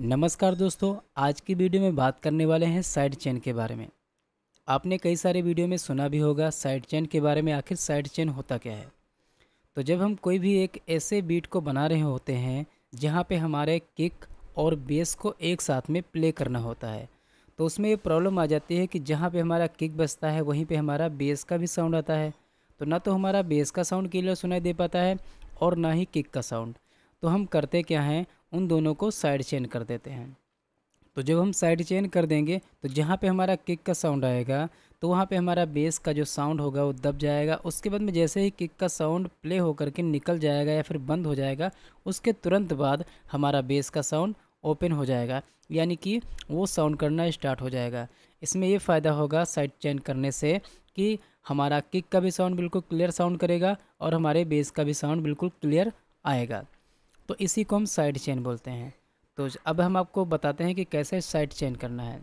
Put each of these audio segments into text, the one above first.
नमस्कार दोस्तों आज की वीडियो में बात करने वाले हैं साइड चेन के बारे में आपने कई सारे वीडियो में सुना भी होगा साइड चेन के बारे में आखिर साइड चेन होता क्या है तो जब हम कोई भी एक ऐसे बीट को बना रहे होते हैं जहाँ पे हमारे किक और बेस को एक साथ में प्ले करना होता है तो उसमें ये प्रॉब्लम आ जाती है कि जहाँ पर हमारा किक बचता है वहीं पर हमारा बेस का भी साउंड आता है तो ना तो हमारा बेस का साउंड क्लियर सुनाई दे पाता है और ना ही किक का साउंड तो हम करते क्या हैं उन दोनों को साइड चेन कर देते हैं तो जब हम साइड चेन कर देंगे तो जहाँ पे हमारा किक का साउंड आएगा तो वहाँ पे हमारा बेस का जो साउंड होगा वो दब जाएगा उसके बाद में जैसे ही किक का साउंड प्ले होकर के निकल जाएगा या फिर बंद हो जाएगा उसके तुरंत बाद हमारा बेस का साउंड ओपन हो जाएगा यानी कि वो साउंड करना स्टार्ट हो जाएगा इसमें ये फ़ायदा होगा साइड चेन करने से कि हमारा किक का भी साउंड बिल्कुल क्लियर साउंड करेगा और हमारे बेस का भी साउंड बिल्कुल क्लियर आएगा तो इसी को हम साइड चेन बोलते हैं तो अब हम आपको बताते हैं कि कैसे साइड चेन करना है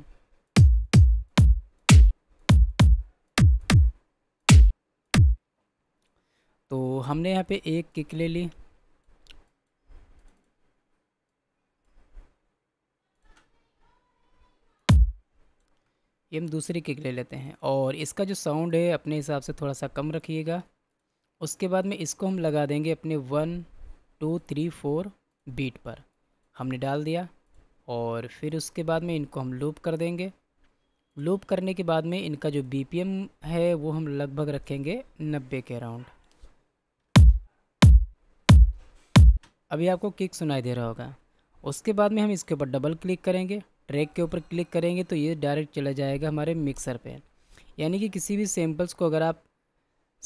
तो हमने यहाँ पे एक किक ले ली ये हम दूसरी किक ले लेते हैं और इसका जो साउंड है अपने हिसाब से थोड़ा सा कम रखिएगा उसके बाद में इसको हम लगा देंगे अपने one two three four beat पर हमने डाल दिया और फिर उसके बाद में इनको हम लूप कर देंगे लूप करने के बाद में इनका जो बीपीएम है वो हम लगभग रखेंगे नब्बे के अराउंड अभी आपको किक सुनाई दे रहा होगा उसके बाद में हम इसके ऊपर डबल क्लिक करेंगे ट्रैक के ऊपर क्लिक करेंगे तो ये डायरेक्ट चला जाएगा हमारे मिक्सर पे यानी कि किसी भी सैम्पल्स को अगर आप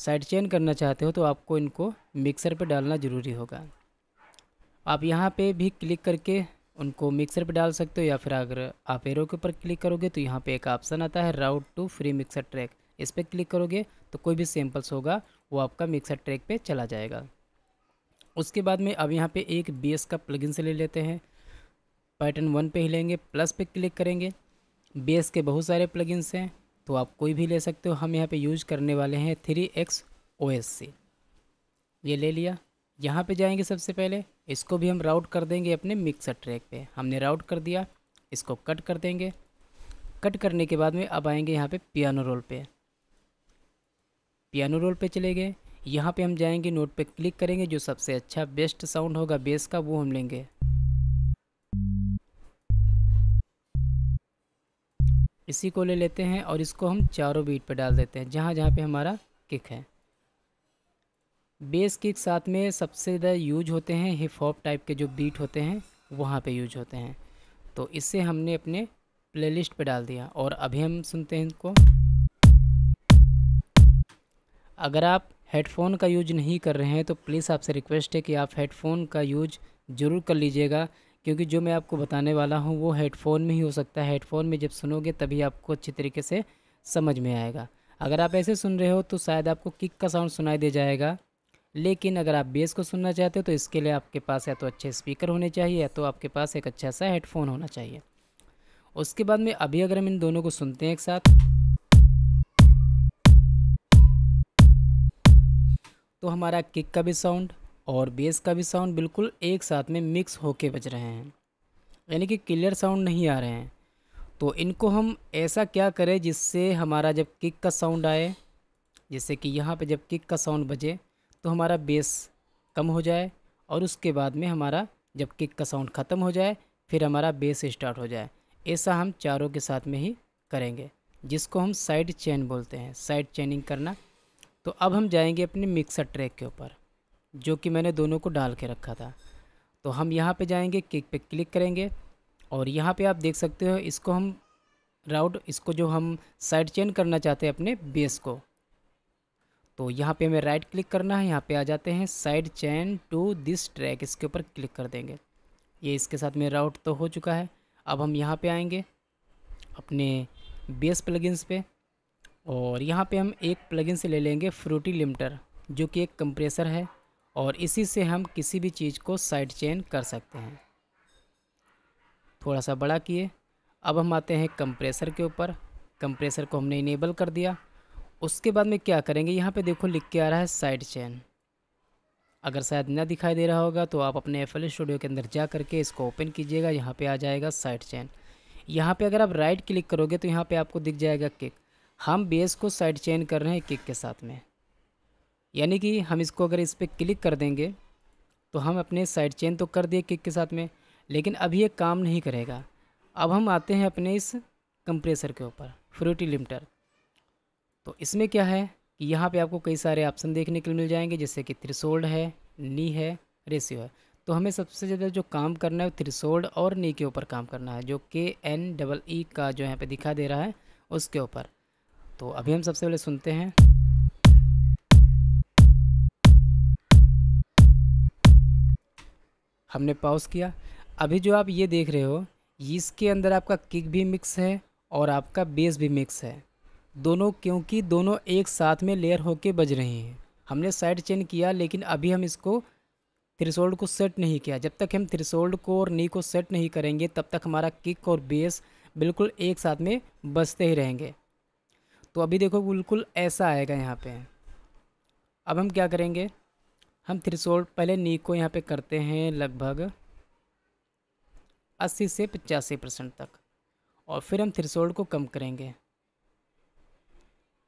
साइड चेन करना चाहते हो तो आपको इनको मिक्सर पे डालना ज़रूरी होगा आप यहाँ पे भी क्लिक करके उनको मिक्सर पे डाल सकते हो या फिर अगर आप एरो के ऊपर क्लिक करोगे तो यहाँ पे एक ऑप्शन आता है route to free mixer track इस पर क्लिक करोगे तो कोई भी सैम्पल्स होगा वो आपका मिक्सर ट्रैक पे चला जाएगा उसके बाद में अब यहाँ पे एक बी का प्लगइन से ले लेते हैं पैटर्न वन पर ही लेंगे प्लस पर क्लिक करेंगे बी के बहुत सारे प्लगइन्स हैं तो आप कोई भी ले सकते हो हम यहाँ पे यूज करने वाले हैं three X O S C ये ले लिया यहाँ पे जाएंगे सबसे पहले इसको भी हम राउट कर देंगे अपने मिक्सर ट्रैक पे हमने राउट कर दिया इसको कट कर देंगे कट करने के बाद में अब आएंगे यहाँ पे पियानो रोल पे पियानो रोल पे चले गए यहाँ पे हम जाएंगे नोट पे क्लिक करेंगे जो सबसे अच्छा बेस्ट साउंड होगा बेस का वो हम लेंगे इसी को ले लेते हैं और इसको हम चारों बीट पर डाल देते हैं जहाँ जहाँ पे हमारा किक है बेस किक साथ में सबसे ज़्यादा यूज होते हैं हिप हॉप टाइप के जो बीट होते हैं वहाँ पे यूज होते हैं तो इससे हमने अपने प्लेलिस्ट पे डाल दिया और अभी हम सुनते हैं इनको अगर आप हेडफोन का यूज नहीं कर रहे हैं तो प्लीज़ आपसे रिक्वेस्ट है कि आप हेडफोन का यूज ज़रूर कर लीजिएगा क्योंकि जो मैं आपको बताने वाला हूँ वो हेडफोन में ही हो सकता है हेडफोन में जब सुनोगे तभी आपको अच्छी तरीके से समझ में आएगा अगर आप ऐसे सुन रहे हो तो शायद आपको किक का साउंड सुनाई दे जाएगा लेकिन अगर आप बेस को सुनना चाहते हो तो इसके लिए आपके पास या तो अच्छे स्पीकर होने चाहिए या तो आपके पास एक अच्छा सा हेडफोन होना चाहिए उसके बाद में अभी अगर हम इन दोनों को सुनते हैं एक साथ तो हमारा किक का भी साउंड और बेस का भी साउंड बिल्कुल एक साथ में मिक्स होके बज रहे हैं यानी कि क्लियर साउंड नहीं आ रहे हैं तो इनको हम ऐसा क्या करें जिससे हमारा जब किक का साउंड आए जैसे कि यहाँ पे जब किक का साउंड बजे तो हमारा बेस कम हो जाए और उसके बाद में हमारा जब किक का साउंड ख़त्म हो जाए फिर हमारा बेस स्टार्ट हो जाए ऐसा हम चारों के साथ में ही करेंगे जिसको हम साइड चेन बोलते हैं साइड चेनिंग करना तो अब हम जाएंगे अपने मिक्सर ट्रैक के ऊपर जो कि मैंने दोनों को डाल के रखा था तो हम यहाँ पे जाएंगे किक पे क्लिक करेंगे और यहाँ पे आप देख सकते हो इसको हम राउट इसको जो हम साइड चेन करना चाहते हैं अपने बेस को तो यहाँ पे हमें राइट क्लिक करना है यहाँ पे आ जाते हैं side chain to this track इसके ऊपर क्लिक कर देंगे ये इसके साथ में राउट तो हो चुका है अब हम यहाँ पे आएंगे अपने बेस प्लगइन्स पे और यहाँ पे हम एक प्लगइन से ले लेंगे फ्रूटी लिमिटर जो कि एक कंप्रेसर है और इसी से हम किसी भी चीज़ को साइड चैन कर सकते हैं थोड़ा सा बड़ा किए अब हम आते हैं कंप्रेसर के ऊपर कंप्रेसर को हमने इनेबल कर दिया उसके बाद में क्या करेंगे यहाँ पे देखो लिख के आ रहा है साइड चैन अगर शायद ना दिखाई दे रहा होगा तो आप अपने एफ स्टूडियो के अंदर जा करके इसको ओपन कीजिएगा यहाँ पे आ जाएगा साइड चैन यहाँ पे अगर आप राइट क्लिक करोगे तो यहाँ पे आपको दिख जाएगा किक हम बेस को साइड चेन कर रहे हैं किक के साथ में यानी कि हम इसको अगर इस पर क्लिक कर देंगे तो हम अपने साइड चेन तो कर दिए किक के साथ में लेकिन अभी ये काम नहीं करेगा अब हम आते हैं अपने इस कंप्रेसर के ऊपर फ्रूटी लिमिटर तो इसमें क्या है कि यहाँ पे आपको कई सारे ऑप्शन देखने के लिए मिल जाएंगे जैसे कि थ्रिसोल्ड है नी है रेशियो है तो हमें सबसे ज़्यादा जो काम करना है थ्रिसोल्ड और नी के ऊपर काम करना है जो के एन डबल ई का जो यहाँ पे दिखा दे रहा है उसके ऊपर तो अभी हम सबसे पहले सुनते हैं हमने पॉज किया अभी जो आप ये देख रहे हो इसके अंदर आपका किक भी मिक्स है और आपका बेस भी मिक्स है दोनों क्योंकि दोनों एक साथ में लेयर होके बज रहे हैं हमने साइड चेन किया लेकिन अभी हम इसको थ्रिसोल्ड को सेट नहीं किया जब तक हम थ्रिसोल्ड को और नी को सेट नहीं करेंगे तब तक हमारा किक और बेस बिल्कुल एक साथ में बजते ही रहेंगे तो अभी देखो बिल्कुल ऐसा आएगा यहाँ पे अब हम क्या करेंगे हम थ्रिसोल्ड पहले नी को यहाँ पे करते हैं लगभग 80 से पचासी परसेंट तक और फिर हम थ्रिसोल्ड को कम करेंगे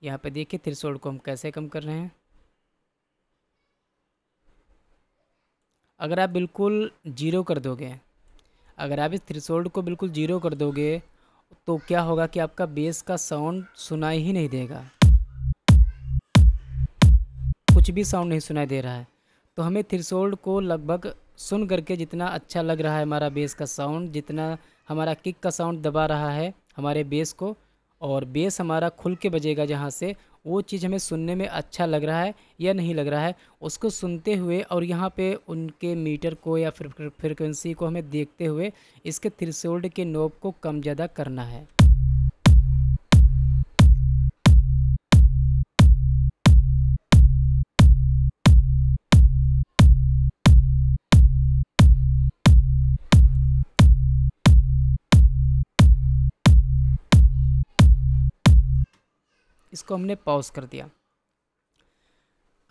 यहाँ पे देखिए त्रिशोल को हम कैसे कम कर रहे हैं अगर आप बिल्कुल जीरो कर दोगे अगर आप इस थ्रिसोल्ड को बिल्कुल जीरो कर दोगे तो क्या होगा कि आपका बेस का साउंड सुनाई ही नहीं देगा कुछ भी साउंड नहीं सुनाई दे रहा है तो हमें थ्रिसोल्ड को लगभग सुन करके जितना अच्छा लग रहा है हमारा बेस का साउंड जितना हमारा किक का साउंड दबा रहा है हमारे बेस को और बेस हमारा खुल के बजेगा जहाँ से वो चीज़ हमें सुनने में अच्छा लग रहा है या नहीं लग रहा है उसको सुनते हुए और यहाँ पे उनके मीटर को या फिर फ्रिक्वेंसी को हमें देखते हुए इसके थ्रिसोल्ड के नोब को कम ज़्यादा करना है इसको हमने पॉज कर दिया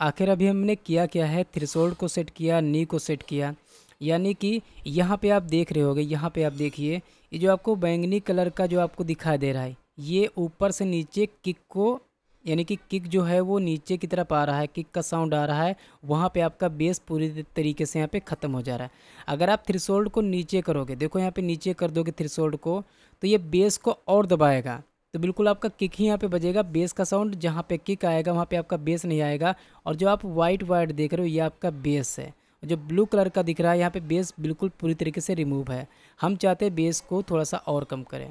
आखिर अभी हमने किया क्या है थ्रिसोल्ड को सेट किया नी को सेट किया यानी कि यहाँ पे आप देख रहे होगे यहाँ पे आप देखिए ये जो आपको बैंगनी कलर का जो आपको दिखाई दे रहा है ये ऊपर से नीचे किक को यानी कि किक जो है वो नीचे की तरफ आ रहा है किक का साउंड आ रहा है वहाँ पे आपका बेस पूरी तरीके से यहाँ पे ख़त्म हो जा रहा है अगर आप थ्रिसोल्ड को नीचे करोगे देखो यहाँ पे नीचे कर दोगे थ्रिसोल्ड को तो ये बेस को और दबाएगा तो बिल्कुल आपका किक ही यहाँ पे बजेगा बेस का साउंड जहाँ पे किक आएगा वहाँ पे आपका बेस नहीं आएगा और जो आप वाइट वाइट देख रहे हो ये आपका बेस है जो ब्लू कलर का दिख रहा है यहाँ पे बेस बिल्कुल पूरी तरीके से रिमूव है हम चाहते हैं बेस को थोड़ा सा और कम करें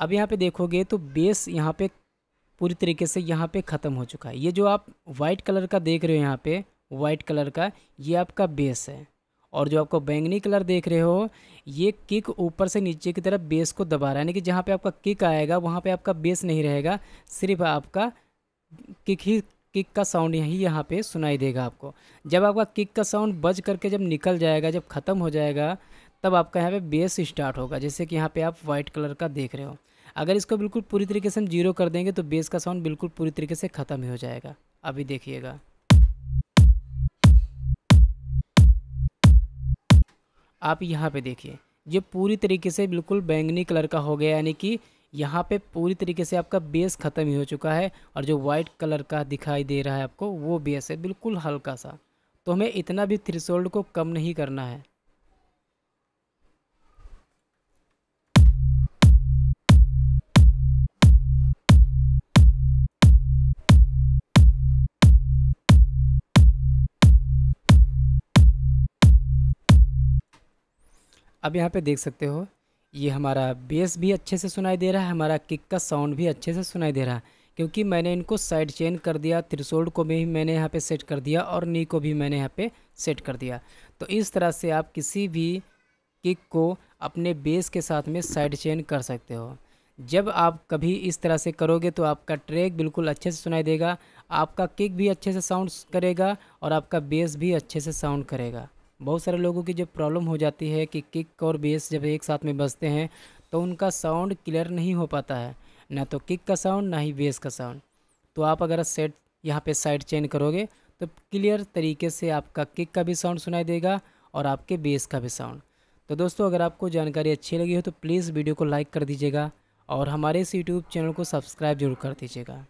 अब यहाँ पे देखोगे तो बेस यहाँ पे पूरी तरीके से यहाँ पे ख़त्म हो चुका है ये जो आप वाइट कलर का देख रहे हो यहाँ पे वाइट कलर का ये आपका बेस है और जो आपको बैंगनी कलर देख रहे हो ये किक ऊपर से नीचे की तरफ बेस को दबा रहा है यानी कि जहाँ पे आपका किक आएगा वहाँ पे आपका बेस नहीं रहेगा सिर्फ आपका किक ही किक का साउंड यही यहाँ पे सुनाई देगा आपको जब आपका किक का साउंड बज करके जब निकल जाएगा जब ख़त्म हो जाएगा तब आपका यहाँ पे बेस स्टार्ट होगा जैसे कि यहाँ पे आप वाइट कलर का देख रहे हो अगर इसको बिल्कुल पूरी तरीके से हम जीरो कर देंगे तो बेस का साउंड बिल्कुल पूरी तरीके से ख़त्म ही हो जाएगा अभी देखिएगा आप यहाँ पे देखिए ये पूरी तरीके से बिल्कुल बैंगनी कलर का हो गया यानी कि यहाँ पे पूरी तरीके से आपका बेस ख़त्म ही हो चुका है और जो वाइट कलर का दिखाई दे रहा है आपको वो बेस है बिल्कुल हल्का सा तो हमें इतना भी थ्रिसोल्ड को कम नहीं करना है अब यहाँ पे देख सकते हो ये हमारा बेस भी अच्छे से सुनाई दे रहा है हमारा किक का साउंड भी अच्छे से सुनाई दे रहा है क्योंकि मैंने इनको साइड चेन कर दिया त्रिशोल्ड को भी मैंने यहाँ पे सेट कर दिया और नी को भी मैंने यहाँ पे सेट कर दिया तो इस तरह से आप किसी भी किक को अपने बेस के साथ में साइड चेन कर सकते हो जब आप कभी इस तरह से करोगे तो आपका ट्रैक बिल्कुल अच्छे से सुनाई देगा आपका किक भी अच्छे से साउंड करेगा और आपका बेस भी अच्छे से साउंड करेगा बहुत सारे लोगों की जब प्रॉब्लम हो जाती है कि किक और बेस जब एक साथ में बजते हैं तो उनका साउंड क्लियर नहीं हो पाता है ना तो किक का साउंड ना ही बेस का साउंड तो आप अगर सेट यहाँ पे साइड चेंज करोगे तो क्लियर तरीके से आपका किक का भी साउंड सुनाई देगा और आपके बेस का भी साउंड तो दोस्तों अगर आपको जानकारी अच्छी लगी हो तो प्लीज़ वीडियो को लाइक कर दीजिएगा और हमारे इस यूट्यूब चैनल को सब्सक्राइब जरूर कर दीजिएगा